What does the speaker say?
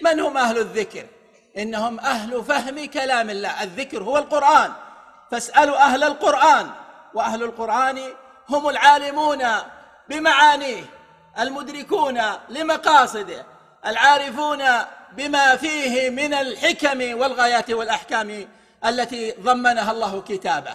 من هم أهل الذكر إنهم أهل فهم كلام الله الذكر هو القرآن فاسألوا أهل القرآن وأهل القرآن هم العالمون بمعانيه المدركون لمقاصده العارفون بما فيه من الحكم والغايات والأحكام التي ضمنها الله كتابه